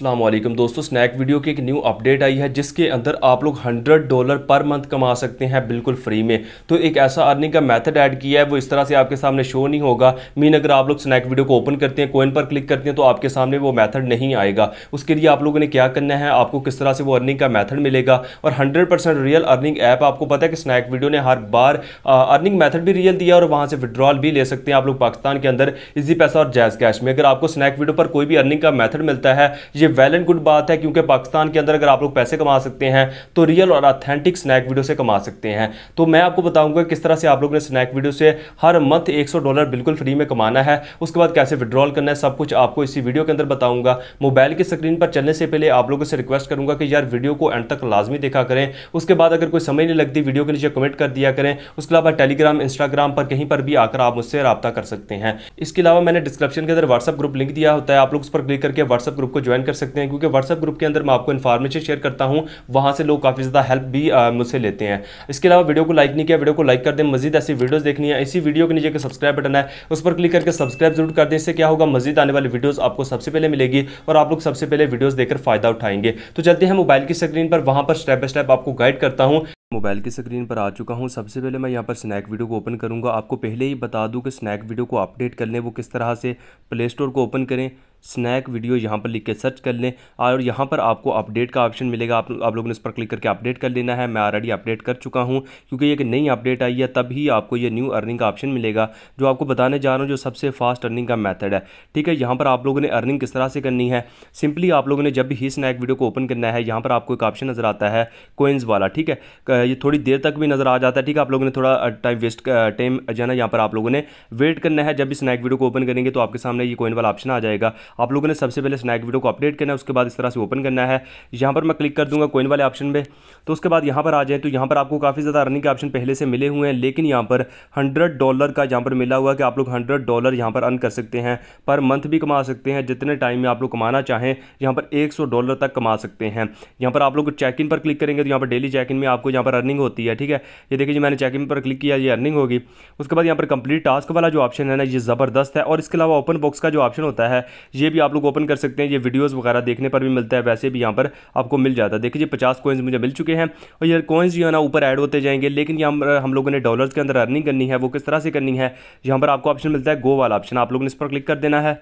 असलम दोस्तों snack video की एक न्यू अपडेट आई है जिसके अंदर आप लोग 100 डॉलर पर मंथ कमा सकते हैं बिल्कुल फ्री में तो एक ऐसा अर्निंग का मेथड ऐड किया है वो इस तरह से आपके सामने शो नहीं होगा मीन अगर आप लोग स्नैक वीडियो को ओपन करते हैं कोइन पर क्लिक करते हैं तो आपके सामने वो मैथड नहीं आएगा उसके लिए आप लोगों ने क्या करना है आपको किस तरह से वो अर्निंग का मैथड मिलेगा और हंड्रेड रियल अर्निंग ऐप आपको पता है कि स्नैक वीडियो ने हर बार अर्निंग मैथड भी रियल दिया और वहाँ से विड्रॉल भी ले सकते हैं आप लोग पाकिस्तान के अंदर इजी पैसा और जैज कैश में अगर आपको स्नैक वीडियो पर कोई भी अर्निंग का मैथड मिलता है ये वेल एंड गुड बात है क्योंकि पाकिस्तान के अंदर अगर आप लोग पैसे कमा सकते हैं तो रियल और ऑथेंटिक स्नैक वीडियो से कमा सकते हैं तो मैं आपको बताऊंगा किस तरह से आप लोगों ने स्नैक वीडियो से हर मंथ 100 डॉलर बिल्कुल फ्री में कमाना है उसके बाद कैसे विड्रॉल करना है सब कुछ आपको इसी वीडियो के अंदर बताऊंगा मोबाइल की स्क्रीन पर चलने से पहले आप लोगों से रिक्वेस्ट करूंगा कि यार वीडियो को एंड तक लाजमी देखा करें उसके बाद अगर कोई समय नहीं लगती वीडियो के नीचे कमेंट कर दिया करें उसके अलावा टेलीग्राम इंस्टाग्राम पर कहीं पर भी आकर आप मुझसे रब्ता कर सकते हैं इसके अलावा मैंने डिस्क्रिप्शन के अंदर व्हाट्सअप ग्रुप लिंक दिया होता है आप लोग उस पर क्लिक करके व्हाट्सअप ग्रुप को ज्वाइन कर सकते हैं क्योंकि व्हाट्सएप ग्रुप के अंदर मैं आपको इन्फॉर्मेशन शेयर करता हूँ वहाँ से लोग काफ़ी ज़्यादा हेल्प भी मुझसे लेते हैं इसके अलावा वीडियो को लाइक नहीं किया वीडियो को लाइक कर दें मजीद ऐसी वीडियोज़ देखनी है इसी वीडियो के नीचे का सब्सक्राइब बटन है उस पर क्लिक करके सब्सक्राइब जरूर कर दें इससे क्या होगा मजीद आने वाली वीडियोज़ आपको सबसे पहले मिलेगी और आप लोग सबसे पहले वीडियोज़ देखकर फ़ायदा उठाएंगे तो चलते हैं मोबाइल की स्क्रीन पर वहाँ पर स्टेप बाय स्टेप आपको गाइड करता हूँ मोबाइल की स्क्रीन पर आ चुका हूँ सबसे पहले मैं यहाँ पर स्नैक वीडियो को ओपन करूँगा आपको पहले ही बता दूँ कि स्नैक वीडियो को अपडेट कर लें वो किस तरह से प्ले स्टोर को ओपन करें स्नैक वीडियो यहाँ पर लिख के सर्च कर लें और यहाँ पर आपको अपडेट का ऑप्शन मिलेगा आप आप लोगों ने इस पर क्लिक करके अपडेट कर लेना है मैं ऑलरेडी अपडेट कर चुका हूँ क्योंकि एक नई अपडेट आई है तभी आपको ये न्यू अर्निंग का ऑप्शन मिलेगा जो आपको बताने जा रहा हूँ जो सबसे फास्ट अर्निंग का मैथड है ठीक है यहाँ पर आप लोगों ने अर्निंग किस तरह से करनी है सिंपली आप लोगों ने जब भी स्नैक वीडियो को ओपन करना है यहाँ पर आपको एक ऑप्शन नज़र आता है कोइंस वाला ठीक है ये थोड़ी देर तक भी नज़र आ जाता है ठीक है आप लोगों ने थोड़ा टाइम वेस्ट टाइम जाना यहाँ पर आप लोगों ने वेट करना है जब भी स्नैक वीडियो को ओपन करेंगे तो आपके सामने ये कोइन वाला ऑप्शन आ जाएगा आप लोगों ने सबसे पहले स्नैक वीडियो को अपडेट करना है उसके बाद इस तरह से ओपन करना है यहाँ पर मैं क्लिक कर दूंगा कोइन वाले ऑप्शन में तो उसके बाद यहाँ पर आ जाए तो यहाँ पर आपको काफ़ी ज़्यादा अर्निंग के ऑप्शन पहले से मिले हुए हैं लेकिन यहाँ पर हंड्रेड डॉलर का यहाँ पर मिला हुआ है कि आप लोग हंड्रेड डॉलर यहाँ पर अर्न कर सकते हैं पर मंथ भी कमा सकते हैं जितने टाइम में आप लोग कमाना चाहें यहाँ पर एक डॉलर तक कमा सकते हैं यहाँ पर आप लोग चेक इन पर क्लिक करेंगे तो यहाँ पर डेली चेक इन में आपको यहाँ पर अर्निंग होती है ठीक है ये देखिए जी मैंने चेक इन पर क्लिक किया ये अर्निंग होगी उसके बाद यहाँ पर कंप्लीट टास्क वाला जो ऑप्शन है ना ये ज़बरदस्त है और इसके अलावा ओपन बॉक्स का जो ऑप्शन होता है ये भी आप लोग ओपन कर सकते हैं ये वीडियोज़ वगैरह देखने पर भी मिलता है वैसे भी यहाँ पर आपको मिल जाता है देखिए पचास कोइंस मुझे मिल चुके हैं और ये कोइंस जो है ना ऊपर ऐड होते जाएंगे लेकिन यहाँ हम लोगों ने डॉलर्स के अंदर अर्निंग करनी है वो किस तरह से करनी है यहाँ पर आपको ऑप्शन मिलता है गो वाला ऑप्शन आप लोगों ने इस पर क्लिक कर देना है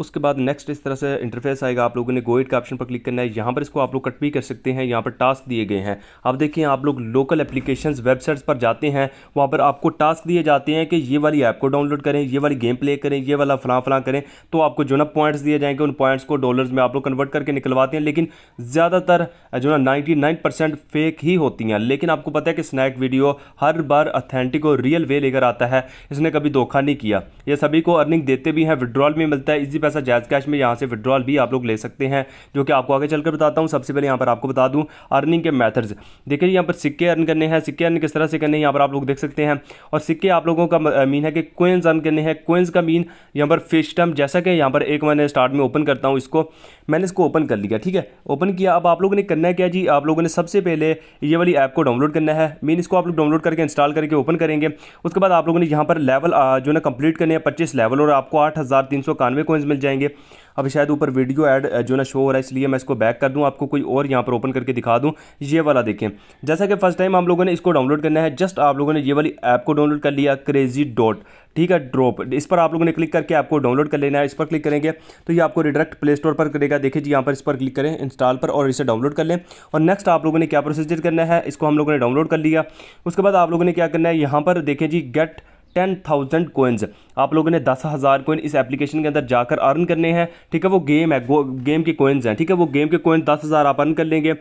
उसके बाद नेक्स्ट इस तरह से इंटरफेस आएगा आप लोगों ने गोइड का ऑप्शन पर क्लिक करना है यहाँ पर इसको आप लोग कट भी कर सकते हैं यहाँ पर टास्क दिए गए हैं अब देखिए आप लोग लोकल एप्लीकेशंस वेबसाइट्स पर जाते हैं वहाँ पर आपको टास्क दिए जाते हैं कि ये वाली ऐप को डाउनलोड करें ये वाली गेम प्ले करें ये वाला फलां फलां करें तो आपको जो ना पॉइंट्स दिए जाएंगे उन पॉइंट्स को डॉलर्स में आप लोग कन्वर्ट करके निकलवाते हैं लेकिन ज़्यादातर जो ना नाइन्टी फेक ही होती हैं लेकिन आपको पता है कि स्नैक वीडियो हर बार अथेंटिक और रियल वे लेकर आता है इसने कभी धोखा नहीं किया ये सभी को अर्निंग देते भी हैं विड्रॉल भी मिलता है इजी पैसा जैज कैश में यहाँ से विड्रॉल भी आप लोग ले सकते हैं जो कि आपको आगे चलकर बताता हूँ सबसे पहले यहाँ पर आपको बता दूँ अर्निंग के मैथड्स देखिए यहाँ पर सिक्के अर्न करने हैं सिक्के अर्न किस तरह से करने हैं यहाँ पर आप लोग देख सकते हैं और सिक्के आप लोगों का मीन है कि कोइंस अर्न करने हैं कोइंस का मीन यहाँ पर फिश टर्म जैसा कि यहाँ पर एक मैंने स्टार्ट में ओपन करता हूँ इसको मैंने इसको ओपन कर लिया ठीक है ओपन किया अब आप लोगों ने करना है क्या जी आप लोगों ने सबसे पहले ये वाली ऐप को डाउनलोड करना है मीन इसको आप लोग डाउनलोड करके इंस्टॉल करके ओपन करेंगे उसके बाद आप लोगों ने यहाँ पर लेवल जो ना कंप्लीट करने हैं पच्चीस लेवल और आपको आठ हज़ार तीन सौ इक्यानवे कोइंस मिल जाएंगे अब शायद ऊपर वीडियो ऐड जो ना शो हो रहा है इसलिए मैं इसको बैक कर दूं आपको कोई और यहाँ पर ओपन करके दिखा दूं ये वाला देखें जैसा कि फर्स्ट टाइम हम लोगों ने इसको डाउनलोड करना है जस्ट आप लोगों ने ये वाली ऐप को डाउनलोड कर लिया क्रेजी डॉट ठीक है ड्रॉप इस पर आप लोगों ने क्लिक करके आपको डाउनलोड कर लेना है इस पर क्लिक करेंगे तो ये आपको रिडायरेक्ट प्ले स्टोर पर करेगा देखिए जी यहाँ पर इस पर क्लिक करें इंस्टॉल पर और इसे डाउनलोड कर लें और नेक्स्ट आप लोगों ने क्या प्रोसीजर करना है इसको हम लोगों ने डाउनलोड कर लिया उसके बाद आप लोगों ने क्या करना है यहाँ पर देखें जी गेट टेन थाउजेंड कोइंस आप लोगों ने दस हज़ार कोइन इस एप्लीकेशन के अंदर जाकर अर्न करने हैं ठीक है वो गेम है गेम के कोइंस हैं ठीक है वो गेम के कोइन दस हज़ार आप अर्न कर लेंगे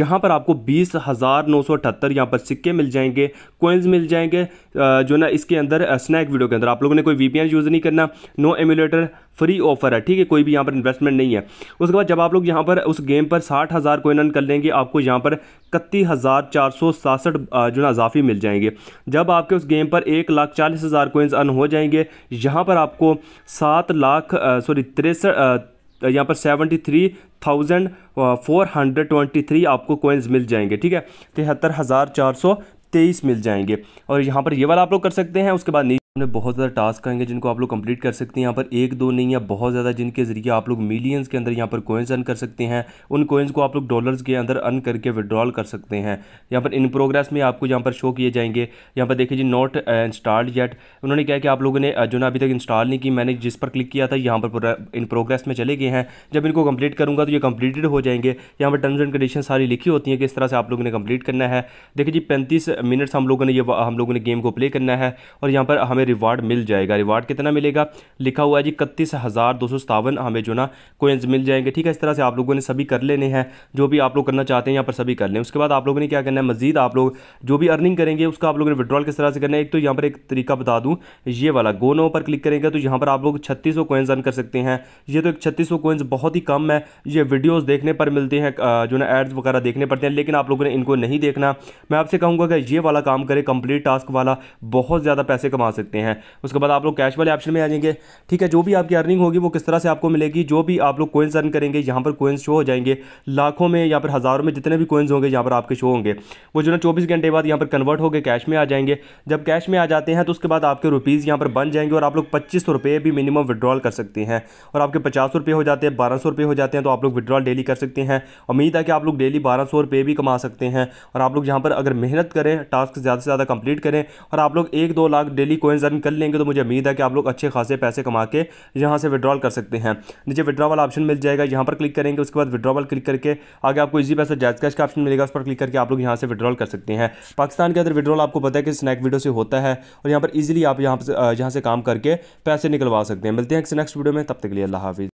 यहाँ पर आपको बीस हज़ार नौ सौ अठहत्तर यहाँ पर सिक्के मिल जाएंगे कोइंस मिल जाएंगे जो ना इसके अंदर स्नैक वीडियो के अंदर आप लोगों ने कोई वी यूज़ नहीं करना नो एम्यूलेटर फ्री ऑफर है ठीक है कोई भी यहाँ पर इन्वेस्टमेंट नहीं है उसके बाद जब आप लोग यहाँ पर उस गेम पर साठ हज़ार कोइन रन कर लेंगे आपको यहाँ पर इकतीस हज़ार चार सौ सासठ जो ना अजाफी मिल जाएंगे जब आपके उस गेम पर एक लाख चालीस हज़ार कोइंस अर्न हो जाएंगे यहाँ पर आपको सात लाख सॉरी तिरसठ यहाँ पर seventy three thousand four hundred twenty three आपको कोइन्स मिल जाएंगे ठीक है तिहत्तर हज़ार चार सौ तेईस मिल जाएंगे और यहाँ पर ये वाला आप लोग कर सकते हैं उसके बाद हमने बहुत ज़्यादा टास्क आएंगे जिनको आप लोग कंप्लीट कर सकते हैं यहाँ पर एक दो नहीं या बहुत ज़्यादा जिनके ज़रिए आप लोग मिलियंस के अंदर यहाँ पर कोइंस अर्न कर सकते हैं उन कोइंस को आप लोग डॉलर्स के अंदर अर्न करके विड्रॉल कर सकते हैं यहाँ पर इन प्रोग्रेस में आपको यहाँ पर शो किए जाएंगे यहाँ पर देखिए जी नॉट इंस्टॉल्ड येट उन्होंने क्या कि आप लोगों ने uh, जो ना अभी तक इंस्टॉल नहीं की मैंने जिस पर क्लिक किया था यहाँ पर इन प्रोग्रेस में चले गए हैं जब इनको कंप्लीट करूँगा तो ये कंप्लीटेड हो जाएंगे यहाँ पर टर्म्स एंड कंडीशन सारी लिखी होती हैं किस तरह से आप लोगों ने कंप्लीट करना है देखिए जी पैंतीस मिनट्स हम लोगों ने ये हम लोगों ने गेम को प्ले करना है और यहाँ पर हमें रिवार्ड मिल जाएगा रिवार्ड कितना मिलेगा लिखा हुआ है जी इकतीस हज़ार दो सौ सतावन हमें जो ना कोइंस मिल जाएंगे ठीक है इस तरह से आप लोगों ने सभी कर लेने हैं जो भी आप लोग करना चाहते हैं यहाँ पर सभी कर लें उसके बाद आप लोगों ने क्या करना है मजीद आप लोग जो भी अर्निंग करेंगे उसका आप लोगों ने विड्रॉल किस तरह से करना है एक तो यहाँ पर एक तरीका बता दूँ ये वाला गो नो पर क्लिक करेंगे तो यहाँ पर आप लोग छत्तीस सौ कोइंस अर्न कर सकते हैं ये तो एक छत्तीस सौ कोइंस बहुत ही कम है ये वीडियोज़ देखने पर मिलते हैं जो ना एड्स वगैरह देखने पड़ते हैं लेकिन आप लोगों ने इनको नहीं देखना मैं आपसे कहूँगा कि ये वाला काम करें कंप्लीट टास्क वाला बहुत ज़्यादा पैसे कमा सकते सकते हैं उसके बाद आप लोग कैश वाले ऑप्शन में आ जाएंगे ठीक है जो भी आपकी अर्निंग होगी वो किस तरह से आपको मिलेगी जो भी आप लोग कोइंस अर्न करेंगे यहाँ पर कोइंस शो हो जाएंगे लाखों में या फिर हज़ारों में जितने भी कोइंस होंगे यहाँ पर आपके शो होंगे वो जो ना चौबीस घंटे बाद यहाँ पर कन्वर्ट होकर कैश में आ जाएंगे जब कैश में आ जाते हैं तो उसके बाद आपके रुपीज़ यहाँ पर बन जाएंगे और आप लोग पच्चीस भी मिनिमम विड्रॉल कर सकते हैं और आपके पचास हो जाते हैं बारह सौ हो जाते हैं तो आप लोग विड्रॉल डेली कर सकते हैं उम्मीद है कि आप लोग डेली बारह सौ भी कमा सकते हैं और आप लोग यहाँ पर अगर मेहनत करें टास्क ज़्यादा से ज़्यादा कंप्लीट करें और आप लोग एक दो lakh daily coin coins earn कर लेंगे तो मुझे उम्मीद है कि आप लोग अच्छे खासे पैसे कमा के यहाँ से विड्रॉल कर सकते हैं नीचे विड्रावल ऑप्शन मिल जाएगा यहाँ पर क्लिक करेंगे उसके बाद विड्रॉवल क्लिक करके आगे आपको इजी पैसा जायज कैश का ऑप्शन मिलेगा उस पर क्लिक करके आप लोग यहाँ से विड्रॉल कर सकते हैं पाकिस्तान के अंदर विड्रॉल आपको पता है कि स्नैक वीडियो से होता है और यहाँ पर ईजिली आप यहाँ से यहाँ से काम करके पैसे निकलवा सकते हैं मिलते हैं नेक्स्ट वीडियो में तब तक के लिए अल्लाह हाफिज़